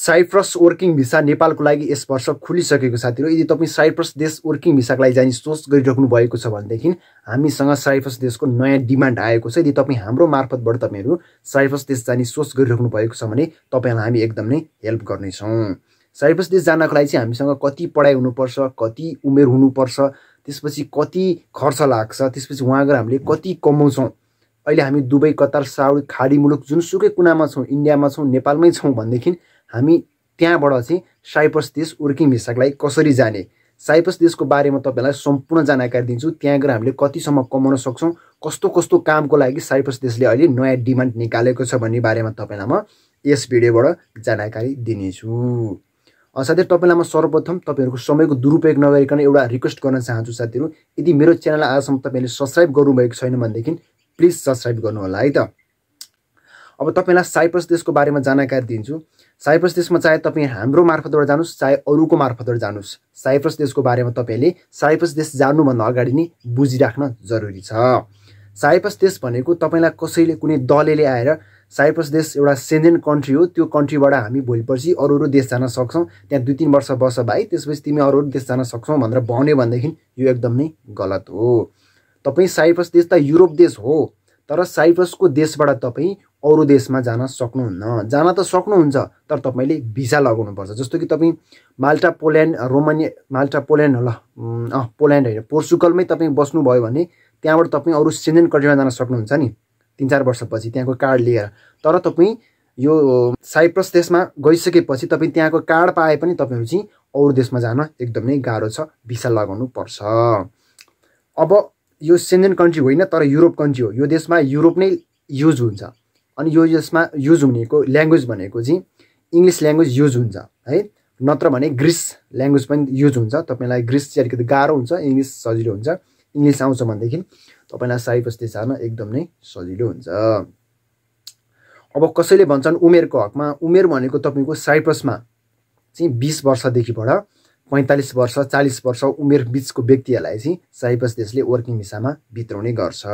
Cyprus working visa नेपालको लागि यस वर्ष खुलिसकेको साथीहरू यदि तपाईँ साइप्रस देश वर्किङ भिसाको लागि जाने सोच गरिराख्नु भएको छ भनेदेखि हामीसँग साइप्रस देशको नयाँ डिमान्ड आएको छ यदि तपाईँ हाम्रो मार्फतबाट तपाईँहरू साइप्रस देश जाने सोच गरिराख्नु भएको छ भने तपाईँहरूलाई हामी एकदम नै हेल्प गर्नेछौँ साइप्रस देश जानको लागि चाहिँ हामीसँग कति पढाइ हुनुपर्छ कति उमेर हुनुपर्छ त्यसपछि कति खर्च लाग्छ त्यसपछि उहाँ गएर हामीले कति कमाउँछौँ अहिले हामी दुबई कतार साउदी खाडी मुलुक जुनसुकै कुनामा छौँ इन्डियामा छौँ नेपालमै छौँ भनेदेखि हामी त्यहाँबाट चाहिँ साइप्रस देश वर्किङ भिसाकलाई कसरी जाने साइप्रस देशको बारेमा तपाईँलाई सम्पूर्ण जानकारी दिन्छु त्यहाँ गएर हामीले कतिसम्म कमाउन सक्छौँ कस्तो कस्तो कामको लागि साइप्रस देशले अहिले नयाँ डिमान्ड निकालेको छ भन्ने बारेमा तपाईँलाई म यस भिडियोबाट जानकारी दिनेछु साथै तपाईँलाई म सर्वप्रथम तपाईँहरूको समयको दुरुपयोग नगरिकन एउटा रिक्वेस्ट गर्न चाहन्छु साथीहरू यदि मेरो च्यानल आजसम्म तपाईँले सब्सक्राइब गर्नुभएको छैन भनेदेखि प्लिज सब्सक्राइब गर्नुहोला है त अब तपाईँलाई साइप्रस देशको बारेमा जानकारी दिन्छु साइप्रस देशमा चाहे तपाईँ हाम्रो मार्फतबाट जानुहोस् चाहे अरूको मार्फतबाट जानुहोस् साइप्रस देशको बारेमा तपाईँले साइप्रस देश जानुभन्दा अगाडि नै बुझिराख्न जरुरी छ साइप्रस देश भनेको तपाईँलाई कसैले कुनै दलले आएर साइप्रस देश एउटा सेन्जेन कन्ट्री हो त्यो कन्ट्रीबाट हामी भोलिपर्सि अरू अरू देश जान सक्छौँ त्यहाँ दुई तिन वर्ष बस भाइ त्यसपछि तिमी अरू अरू देश जान सक्छौ भनेर भन्यो भनेदेखि यो एकदम नै गलत हो तपाईँ साइप्रस देश त युरोप देश हो तर साइप्रसको देशबाट तपाईँ अरू देशमा जान सक्नुहुन्न जान त सक्नुहुन्छ तर तपाईँले भिसा लगाउनुपर्छ जस्तो कि तपाईँ Malta Poland Romania Malta Poland होला अँ पोल्यान्ड होइन पोर्चुगलमै तपाईँ बस्नुभयो भने त्यहाँबाट तपाईँ अरू सेन्जेन कन्ट्रीमा जान सक्नुहुन्छ नि तिन चार वर्षपछि त्यहाँको कार्ड लिएर तर तपाईँ यो साइप्रस देशमा गइसकेपछि तपाईँ त्यहाँको कार्ड पाए पनि तपाईँहरू चाहिँ अरू देशमा जान एकदमै गाह्रो छ भिसा लगाउनु पर्छ अब यो सेन्जेन कन्ट्री होइन तर युरोप कन्ट्री हो यो देशमा युरोप नै युज हुन्छ अनि यो यसमा युज हुनेको ल्याङ्ग्वेज भनेको चाहिँ इङ्ग्लिस ल्याङ्ग्वेज युज हुन्छ है नत्र भने ग्रिस ल्याङ्ग्वेज पनि युज हुन्छ तपाईँलाई ग्रिस चाहिँ अलिकति गाह्रो हुन्छ इङ्ग्लिस सजिलो हुन्छ इङ्ग्लिस आउँछ भनेदेखि तपाईँलाई बस्ती सार्न एकदम नै सजिलो हुन्छ अब कसैले भन्छन् उमेरको हकमा उमेर भनेको तपाईँको साइप्रसमा चाहिँ बिस वर्षदेखिबाट पैँतालिस वर्ष चालिस वर्ष उमेर बिचको व्यक्तिहरूलाई चाहिँ साइप्रस देशले वर्किङ भिसामा भित्राउने गर्छ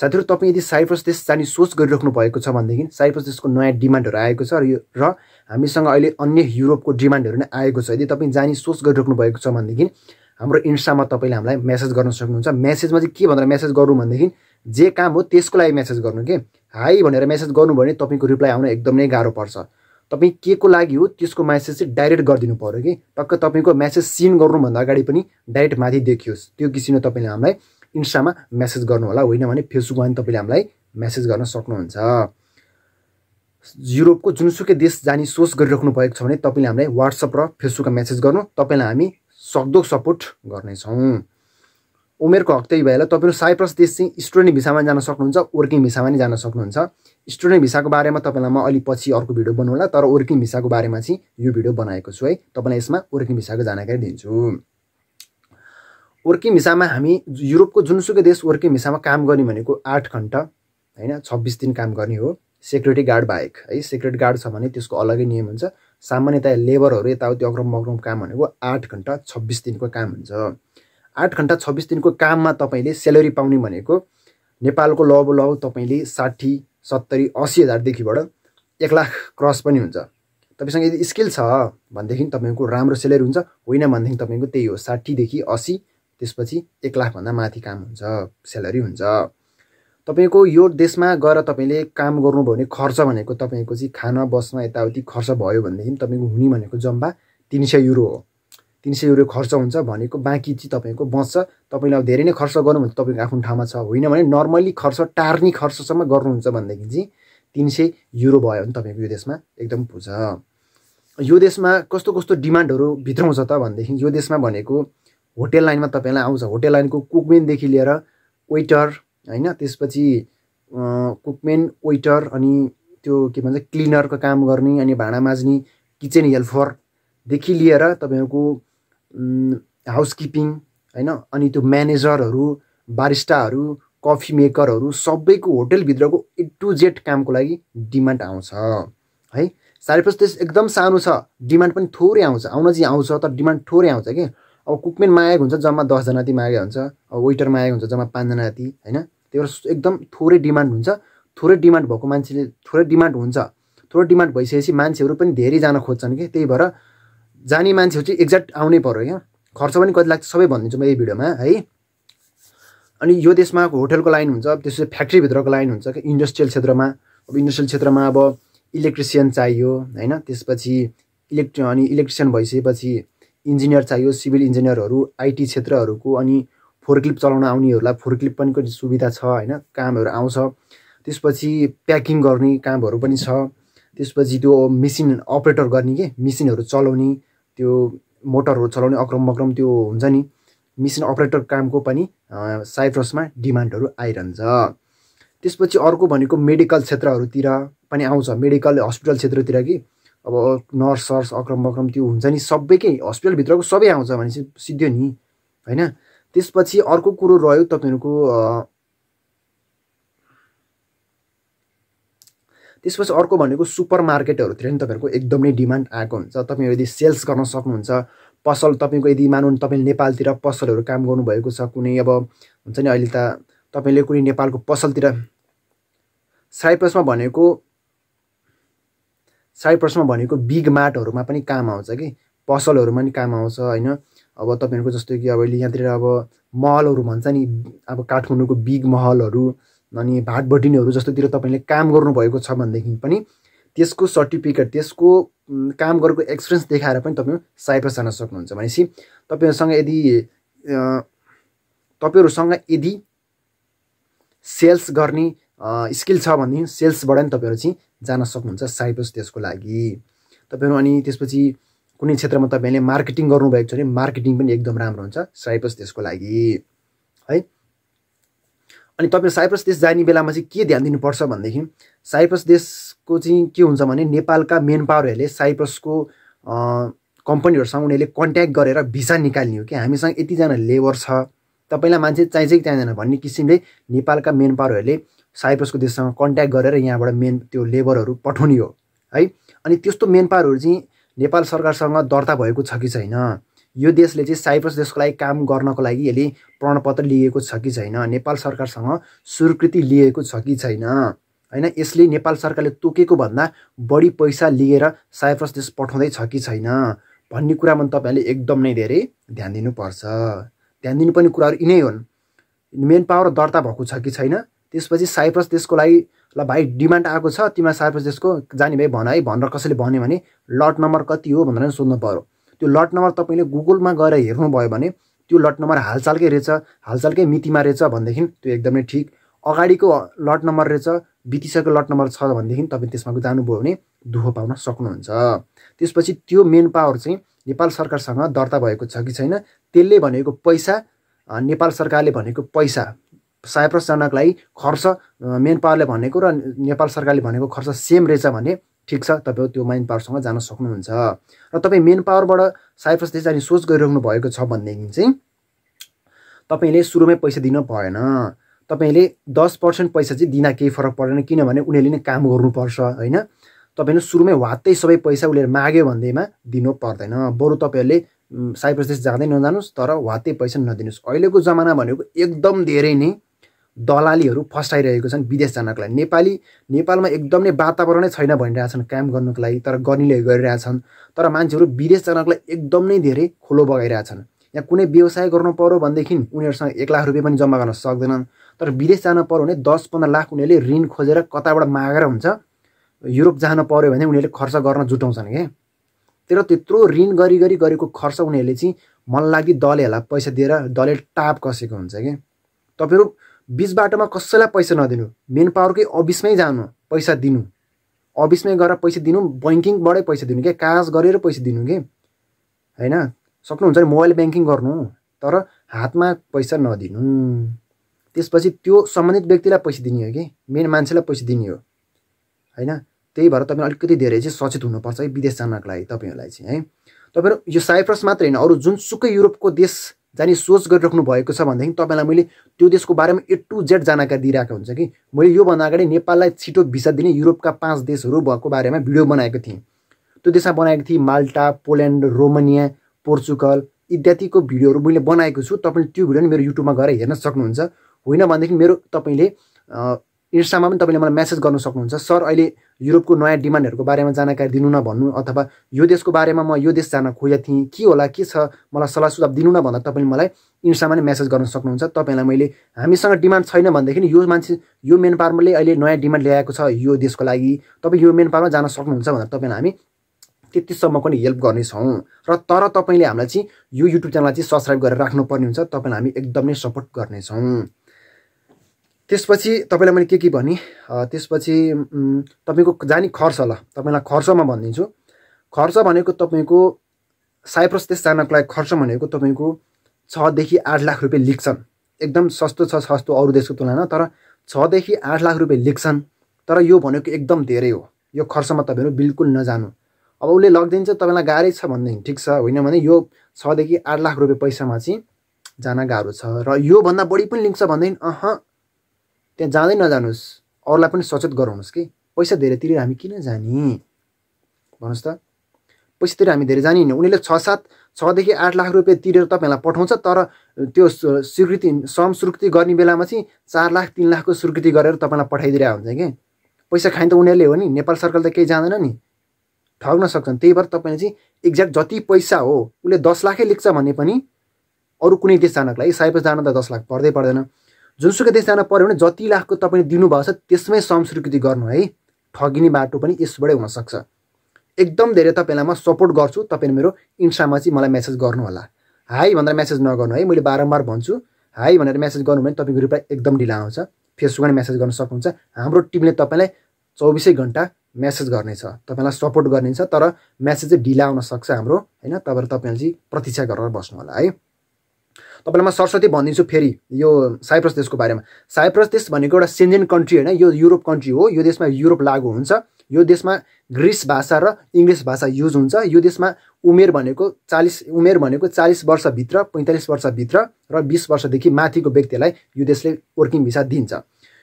साथीहरू तपाईँ यदि साइप्रस देश जाने सोच गरिराख्नु भएको छ भनेदेखि साइप्रस देशको नयाँ डिमान्डहरू आएको छ र हामीसँग अहिले अन्य युरोपको डिमान्डहरू नै आएको छ यदि तपाईँ जाने सोच गरिराख्नु भएको छ भनेदेखि हाम्रो इन्स्टामा तपाईँले हामीलाई मेसेज गर्न सक्नुहुन्छ मेसेजमा चाहिँ के भनेर मेसेज गरौँ भनेदेखि जे काम हो त्यसको लागि मेसेज गर्नु कि हाई भनेर मेसेज गर्नुभयो भने तपाईँको रिप्लाई आउन एकदमै गाह्रो पर्छ तपाईँ के को लागि हो त्यसको मेसेज चाहिँ डाइरेक्ट गरिदिनु पऱ्यो कि टक्क तपाईँको मेसेज सिन गर्नुभन्दा अगाडि पनि डाइरेक्ट माथि देखियोस् त्यो किसिमले तपाईँले हामीलाई इन्स्टामा मेसेज गर्नु होला होइन भने फेसबुकमा पनि तपाईँले हामीलाई मेसेज गर्न सक्नुहुन्छ युरोपको जुनसुकै देश जाने सोच गरिराख्नु भएको छ भने तपाईँले हामीलाई वाट्सएप र फेसबुकमा मेसेज गर्नु तपाईँलाई हामी सक्दो सपोर्ट गर्नेछौँ उमेरको हक त्यही भएर तपाईँहरू साइप्रस देश चाहिँ स्टुडेन्ट भिसामा जान सक्नुहुन्छ वर्किङ भिसामा नि जान सक्नुहुन्छ स्टुडेन्ट भिसाको बारेमा तपाईँलाई म अलि पछि अर्को भिडियो बनाउँला तर वर्किङ भिसाको बारेमा चाहिँ यो भिडियो बनाएको छु है तपाईँलाई यसमा वर्किङ भिसाको जानकारी दिन्छु वर्किङ भिसामा हामी युरोपको जुनसुकै देश वर्किङ भिसामा काम गर्ने भनेको आठ घन्टा होइन छब्बिस दिन काम गर्ने हो सेक्युरिटी गार्ड बाहेक है सेक्युरिटी गार्ड छ भने त्यसको अलगै नियम हुन्छ सामान्यतया लेबरहरू यताउति अग्रम मग्रम काम भनेको आठ घन्टा छब्बिस दिनको काम हुन्छ आठ घन्टा छब्बिस दिनको काममा तपाईँले सेलेरी पाउने भनेको नेपालको लभ लभ तपाईँले साठी सत्तरी असी हजारदेखिबाट एक लाख क्रस पनि हुन्छ तपाईँसँग यदि स्किल छ भनेदेखि तपाईँको राम्रो सेलेरी हुन्छ होइन भनेदेखि तपाईँको त्यही हो साठीदेखि असी त्यसपछि एक लाखभन्दा माथि काम हुन्छ स्यालेरी हुन्छ तपाईँको यो देशमा गएर तपाईँले काम गर्नुभयो भने खर्च भनेको तपाईँको चाहिँ खाना बस्न यताउति खर्च भयो भनेदेखि तपाईँको हुने भनेको जम्बा तिन सय युरो हो तिन सय युरो खर्च हुन्छ भनेको बाँकी चाहिँ तपाईँको बस्छ तपाईँले अब धेरै नै खर्च गर्नु भने तपाईँको आफ्नो ठाउँमा छ होइन भने नर्मल्ली खर्च टार्ने खर्चसम्म गर्नुहुन्छ भनेदेखि चाहिँ तिन सय युरो भयो भने तपाईँको यो देशमा एकदम पुग्छ यो देशमा कस्तो कस्तो डिमान्डहरू भित्राउँछ त भनेदेखि यो देशमा भनेको होटेल लाइनमा तपाईँलाई आउँछ होटेल लाइनको कुकमेनदेखि लिएर वेटर होइन त्यसपछि कुकमेन वेटर अनि त्यो के भन्छ क्लिनरको काम गर्ने अनि भाँडा माझ्ने किचन हेल्परदेखि लिएर तपाईँहरूको हाउसकिपिङ होइन अनि त्यो म्यानेजरहरू बारिस्टाहरू कफी मेकरहरू सबैको होटेलभित्रको ए टु जेड कामको लागि डिमान्ड आउँछ है साढे त्यस एकदम सानो छ डिमान्ड पनि थोरै आउँछ आउन चाहिँ आउँछ तर डिमान्ड थोरै आउँछ कि अब कुकमेन मागेको हुन्छ जम्मा दसजना ती मागे हुन्छ अब वेटर मागेको हुन्छ जम्मा पाँचजना ती होइन त्यही भएर एकदम थोरै डिमान्ड हुन्छ थोरै डिमान्ड भएको मान्छेले थोरै डिमान्ड हुन्छ थोरै डिमान्ड भइसकेपछि मान्छेहरू पनि धेरै जान खोज्छन् कि त्यही भएर जाने मान्छेहरू चाहिँ एक्ज्याक्ट आउनै पऱ्यो क्या खर्च पनि कति लाग्छ सबै भनिदिन्छु म यही भिडियोमा है अनि यो देशमा होटलको लाइन हुन्छ त्यसपछि फ्याक्ट्रीभित्रको लाइन हुन्छ कि इन्डस्ट्रियल क्षेत्रमा अब इन्डस्ट्रियल क्षेत्रमा अब इलेक्ट्रिसियन चाहियो होइन त्यसपछि इलेक्ट्रि अनि इलेक्ट्रिसियन भइसकेपछि इन्जिनियर चाहियो सिभिल इन्जिनियरहरू आइटी क्षेत्रहरूको अनि फोरक्लिप चलाउन आउनेहरूलाई फोरक्लिप पनि सुविधा छ होइन कामहरू आउँछ त्यसपछि प्याकिङ गर्ने कामहरू पनि छ त्यसपछि त्यो मेसिन अपरेटर गर्ने के मेसिनहरू चलाउने त्यो मोटरहरू चलाउने अक्रम अक्रम त्यो हुन्छ नि मेसिन अपरेटर कामको पनि साइप्रसमा डिमान्डहरू आइरहन्छ त्यसपछि अर्को भनेको मेडिकल क्षेत्रहरूतिर पनि आउँछ मेडिकल हस्पिटल क्षेत्रतिर कि अब नर्स सर्स अक्रम बक्रम त्यो हुन्छ नि सबैकै हस्पिटलभित्रको सबै आउँछ भने चाहिँ सिद्धो नि होइन त्यसपछि अर्को कुरो रह्यो तपाईँहरूको त्यसपछि अर्को भनेको सुपर मार्केटहरूतिर नि तपाईँहरूको एकदमै डिमान्ड आएको हुन्छ तपाईँहरू यदि सेल्स गर्न सक्नुहुन्छ पसल तपाईँको यदि मानौँ तपाईँले नेपालतिर पसलहरू काम गर्नुभएको छ कुनै अब हुन्छ नि अहिले त तपाईँले कुनै नेपालको पसलतिर साइप्रसमा भनेको साइप्रसमा भनेको बिग मार्टहरूमा पनि काम आउँछ कि पसलहरूमा पनि काम आउँछ होइन अब तपाईँहरूको जस्तो कि अब अहिले यहाँतिर अब महलहरू भन्छ नि अब काठमाडौँको बिग महलहरू अनि भाटभटिनीहरू जस्तोतिर तपाईँले काम गर्नुभएको छ भनेदेखि पनि त्यसको सर्टिफिकेट त्यसको काम गरेको एक्सपिरियन्स देखाएर पनि तपाईँ साइप्रस जान सक्नुहुन्छ भनेपछि तपाईँहरूसँग यदि तपाईँहरूसँग यदि सेल्स गर्ने स्किल छ भनेदेखि सेल्सबाट पनि तपाईँहरू चाहिँ जान सक्नुहुन्छ साइबस त्यसको लागि तपाईँहरू अनि त्यसपछि कुनै क्षेत्रमा तपाईँले मार्केटिङ गर्नुभएको छ भने मार्केटिङ पनि एकदम राम्रो हुन्छ साइप्रस देशको लागि है अनि तपाईँ साइप्रस देश जाने बेलामा चाहिँ के ध्यान दिनुपर्छ भनेदेखि साइप्रस देशको चाहिँ के हुन्छ भने नेपालका मेन पावरहरूले साइप्रसको कम्पनीहरूसँग उनीहरूले कन्ट्याक्ट गरेर भिसा निकाल्ने हो कि हामीसँग यतिजना लेबर छ तपाईँलाई मान्छे चाहिन्छ कि चाहिँदैन भन्ने किसिमले नेपालका मेन पावरहरूले साइप्रसको देशसँग कन्ट्याक्ट गरेर यहाँबाट मेन त्यो लेबरहरू पठाउने हो है अनि त्यस्तो मेन पावरहरू चाहिँ नेपाल सरकारसँग दर्ता भएको छ कि छैन यो देशले चाहिँ साइप्रस देशको लागि काम गर्नको लागि यसले प्रमाणपत्र लिएको छ कि छैन नेपाल सरकारसँग स्वीकृति लिएको छ कि छैन होइन यसले नेपाल सरकारले तोकेको भन्दा बढी पैसा लिएर साइप्रस देश पठाउँदै छ कि छैन भन्ने कुरामा तपाईँहरूले एकदम नै धेरै ध्यान दिनुपर्छ ध्यान दिनुपर्ने कुराहरू यिनै हुन् मेन पावर दर्ता भएको छ कि छैन त्यसपछि साइप्रस देशको लागि ल भाइ डिमान्ड आएको छ तिमीलाई साइप्रस देशको जाने भाइ भन है भनेर कसैले भन्यो भने लट नम्बर कति हो भनेर सोध्नु पऱ्यो त्यो लट नम्बर तपाईँले गुगलमा गएर हेर्नुभयो भने त्यो लट नम्बर हालचालकै रहेछ हालचालकै मितिमा रहेछ भनेदेखि त्यो एकदमै ठिक अगाडिको लट नम्बर रहेछ बितिसकेको लट नम्बर छ भनेदेखि तपाईँ त्यसमा जानुभयो भने दुःख पाउन सक्नुहुन्छ त्यसपछि त्यो मेन पावर चाहिँ नेपाल सरकारसँग दर्ता भएको छ कि छैन त्यसले भनेको पैसा नेपाल सरकारले भनेको पैसा साइप्रस जानकलाई खर्च मेन पावरले भनेको र नेपाल सरकारले भनेको खर्च सेम रहेछ भने ठिक छ तपाईँ त्यो मेन पावरसँग जान सक्नुहुन्छ र तपाईँ मेन पावरबाट साइप्रस देश जाने सोच गरिरहनु भएको छ भनेदेखि चाहिँ तपाईँले सुरुमै पैसा दिन भएन तपाईँले दस पर्सेन्ट पैसा चाहिँ दिन केही फरक पर्दैन किनभने उनीहरूले नै काम गर्नुपर्छ होइन तपाईँले सुरुमै वात्तै सबै पैसा उसले माग्यो भन्दैमा दिनु पर्दैन बरु तपाईँहरूले साइप्रस देश जाँदै नजानुहोस् तर वात्तै पैसा नदिनुहोस् अहिलेको जमाना भनेको एकदम धेरै नै दलालीहरू फस्टाइरहेको छन् विदेश जानको लागि नेपाली नेपालमा एकदम नै वातावरणै छैन भनिरहेछन् काम गर्नुको लागि तर गर्नेले गरिरहेछन् तर मान्छेहरू विदेश जानको लागि एकदम नै धेरै खोलो बगाइरहेछन् यहाँ कुनै व्यवसाय गर्नु पऱ्यो भनेदेखि उनीहरूसँग एक लाख रुपियाँ पनि जम्मा गर्न सक्दैनन् तर विदेश जानु पऱ्यो भने दस पन्ध्र लाख उनीहरूले ऋण खोजेर कताबाट मागेर हुन्छ युरोप जानु पऱ्यो भने उनीहरूले खर्च गर्न जुटाउँछन् क्या तर त्यत्रो ऋण गरी गरी गरेको खर्च उनीहरूले चाहिँ मन लागि दलेहरूलाई पैसा दिएर दले टाप कसेको हुन्छ कि तपाईँहरू बिच बाटोमा कसैलाई पैसा नदिनु मेन पावरकै अफिसमै जानु पैसा दिनु अफिसमै गएर पैसा दिनु ब्याङ्किङबाटै पैसा दिनु क्या काज गरेर पैसा दिनु कि होइन सक्नुहुन्छ नि मोबाइल ब्याङ्किङ गर्नु तर हातमा पैसा नदिनु त्यसपछि त्यो सम्बन्धित व्यक्तिलाई पैसा दिने हो कि मेन मान्छेलाई पैसा दिने हो होइन त्यही भएर तपाईँ अलिकति धेरै चाहिँ सचेत हुनुपर्छ है विदेश जानको लागि तपाईँहरूलाई चाहिँ है तपाईँहरू यो साइप्रस मात्र होइन अरू जुनसुकै युरोपको देश जाने सोच गरिराख्नु भएको छ भनेदेखि तपाईँलाई मैले त्यो देशको बारेमा ए टु जेड जानकारी दिइरहेको हुन्छ कि मैले योभन्दा अगाडि नेपाललाई छिटो भिसा दिने युरोपका पाँच देशहरू भएको बारेमा भिडियो बनाएको थिएँ त्यो देशमा बनाएको थिएँ माल्टा पोल्यान्ड रोमानिया पोर्चुगल इत्यादिको भिडियोहरू मैले बनाएको छु तपाईँले त्यो भिडियो नि मेरो युट्युबमा गएर हेर्न सक्नुहुन्छ होइन भनेदेखि मेरो तपाईँले इन्स्टामा पनि तपाईँले मलाई म्यासेज गर्नु सक्नुहुन्छ सर अहिले युरोपको नयाँ डिमान्डहरूको बारेमा जानकारी दिनु न भन्नु अथवा यो देशको बारेमा म यो देश जान खोजेको थिएँ के होला के छ मलाई सल्लाह सुझाव दिनु न भन्दा तपाईँले मलाई इन्स्टामा नै म्यासेज गर्नु सक्नुहुन्छ तपाईँलाई मैले हामीसँग डिमान्ड छैन भनेदेखि यो मान्छे यो मेन पावरले अहिले नयाँ डिमान्ड ल्याएको छ यो देशको लागि तपाईँ यो मेन पावरमा जान सक्नुहुन्छ भनेर तपाईँलाई हामी त्यतिसम्म पनि हेल्प गर्नेछौँ र तर तपाईँले हामीलाई चाहिँ यो युट्युब च्यानललाई चाहिँ सब्सक्राइब गरेर राख्नुपर्ने हुन्छ तपाईँलाई हामी एकदमै सपोर्ट गर्नेछौँ त्यसपछि तपाईँलाई मैले के के भनेँ त्यसपछि तपाईँको जाने खर्च ल तपाईँलाई खर्चमा भनिदिन्छु खर्च भनेको तपाईँको साइप्रस देश जानको लागि खर्च भनेको तपाईँको छदेखि आठ लाख रुपियाँ लिख्छन् एकदम सस्तो छ सस्तो अरू देशको तुलनामा तर छदेखि आठ लाख रुपियाँ लिख्छन् तर यो भनेको एकदम धेरै हो यो खर्चमा तपाईँहरू बिल्कुल नजानु अब उसले लगिदिन्छ तपाईँलाई गाह्रै छ भनेदेखि ठिक छ होइन भने यो छदेखि आठ लाख रुपियाँ पैसामा चाहिँ जान गाह्रो छ र योभन्दा बढी पनि लिन्छ भनेदेखि अह त्यहाँ जाँदै नजानुहोस् अरूलाई पनि सचेत गराउनुहोस् कि पैसा धेरै तिरेर हामी किन जाने भन्नुहोस् त पैसातिर हामी धेरै जाने उनीहरूले छ सात छदेखि आठ लाख रुपियाँ तिरेर तपाईँहरूलाई पठाउँछ तर त्यो स्वीकृति श्रम स्वीकृति गर्ने बेलामा चाहिँ चार लाख तिन लाखको स्वीकृति गरेर तपाईँलाई पठाइदिरहेको हुन्छ कि पैसा खाने त उनीहरूले हो नि नेपाल सरकारले त केही जाँदैन नि ठग्न सक्छन् त्यही भएर तपाईँले चाहिँ एक्ज्याक्ट जति पैसा हो उसले दस लाखै लेख्छ भने पनि अरू कुनै देश जानको लागि साइप्रस जान त दस लाख पर्दै पर्दैन जुनसुकै देश जान पऱ्यो भने जति लाखको तपाईँले दिनुभएको छ त्यसमै संस्वीकृति गर्नु है ठगिने बाटो पनि यसबाटै हुनसक्छ एकदम धेरै तपाईँलाई म सपोर्ट गर्छु तपाईँले मेरो इन्स्टामा चाहिँ मलाई मेसेज गर्नु होला हाई भनेर मेसेज नगर्नु है मैले बारम्बार भन्छु हाई भनेर मेसेज गर्नु भने तपाईँको रिप्लाई एकदम ढिला आउँछ फेसबुकमा मेसेज गर्न सक्नुहुन्छ हाम्रो टिमले तपाईँलाई चौबिसै घन्टा मेसेज गर्नेछ तपाईँलाई सपोर्ट गर्नेछ तर मेसेज चाहिँ ढिला आउन सक्छ हाम्रो होइन तपाईँहरू तपाईँले चाहिँ प्रतीक्षा गरेर बस्नु होला है तपाईँलाई म सरस्वती भनिदिन्छु फेरि यो साइप्रस देशको बारेमा साइप्रस देश भनेको एउटा सेन्जेन कन्ट्री होइन यो युरोप कन्ट्री हो यो देशमा युरोप लागु हुन्छ यो देशमा ग्रिस भाषा र इङ्ग्लिस भाषा युज हुन्छ यो देशमा उमेर भनेको चालिस उमेर भनेको चालिस वर्षभित्र पैँतालिस वर्षभित्र र बिस वर्षदेखि माथिको व्यक्तिलाई यो देशले वर्किङ भिसा दिन्छ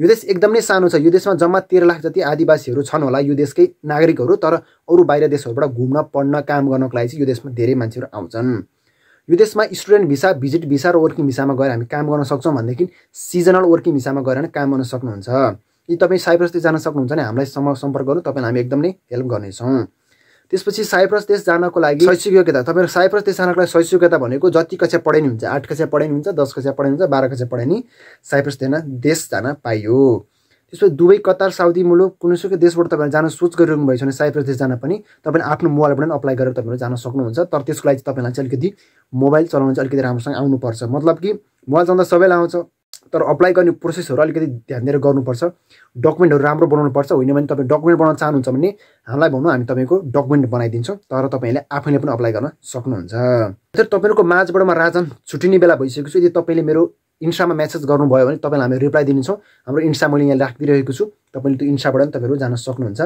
यो देश एकदम नै सानो छ यो देशमा जम्मा तेह्र लाख जति आदिवासीहरू छन् होला यो देशकै नागरिकहरू तर अरू बाहिर देशहरूबाट घुम्न पढ्न काम गर्नको लागि चाहिँ यो देशमा धेरै मान्छेहरू आउँछन् विदेशमा स्टुडेन्ट भिसा भिजिट भिसा र वर्किङ भिसामा गएर हामी काम गर्न सक्छौँ भनेदेखि सिजनल वर्किङ भिसामा गएर काम गर्न सक्नुहुन्छ यदि तपाईँ साइप्रस देश जान सक्नुहुन्छ भने हामीलाई सम्पर्क गर्नु तपाईँलाई हामी एकदम नै हेल्प गर्नेछौँ त्यसपछि साइप्रस देश जानको लागि शैक्षिक योग्यता तपाईँहरू साइप्रस देश जानको लागि शैक्षिक योग्यता भनेको जति कक्षा पढाइ हुन्छ आठ कक्षा पढाइने हुन्छ दस कक्षा पढाइ हुन्छ बाह्र कक्षा पढाइ नि साइप्रस देश जान पाइयो त्यसपछि दुबई कतार साउदी मुलुक कुनैसुकै देशबाट तपाईँले जान सोच गरिरहनु भएको छ भने साइप्रस देश जान पनि तपाईँले आफ्नो मोबाइलबाट पनि अप्लाई गरेर तपाईँहरू जान सक्नुहुन्छ तर त्यसको लागि चाहिँ तपाईँलाई चाहिँ अलिकति मोबाइल चलाउनु चाहिँ अलिकति राम्रोसँग आउनुपर्छ मतलब कि मोबाइल चलाउँदा सबैलाई आउँछ तर अप्लाई गर्ने प्रोसेसहरू अलिकति ध्यान दिएर गर्नुपर्छ डकुमेन्टहरू राम्रो बनाउनुपर्छ होइन भने तपाईँ डकुमेन्ट बनाउन चाहनुहुन्छ भने हामीलाई भनौँ हामी तपाईँको डकुमेन्ट बनाइदिन्छौँ तर तपाईँले आफैले पनि अप्लाई गर्न सक्नुहुन्छ तर तपाईँहरूको म राजन छुट्टिने बेला भइसकेको छु यदि तपाईँले मेरो इन्स्टामा म्यासेज गर्नुभयो भने तपाईँलाई हामी रिप्लाई दिनेछौँ हाम्रो इन्स्टा मैले यहाँ राखिदिइरहेको छु तपाईँले त्यो इन्स्टाबाट पनि तपाईँहरू जान सक्नुहुन्छ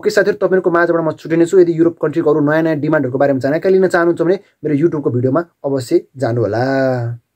ओके साथीहरू तपाईँहरूको माझबाट म छुटिने छु यदि युरोप कन्ट्रीको अरू नयाँ नयाँ डिमान्डहरूको बारेमा जानकारी लिन चाहनुहुन्छ भने मेरो युट्युबको भिडियोमा अवश्य जानुहोला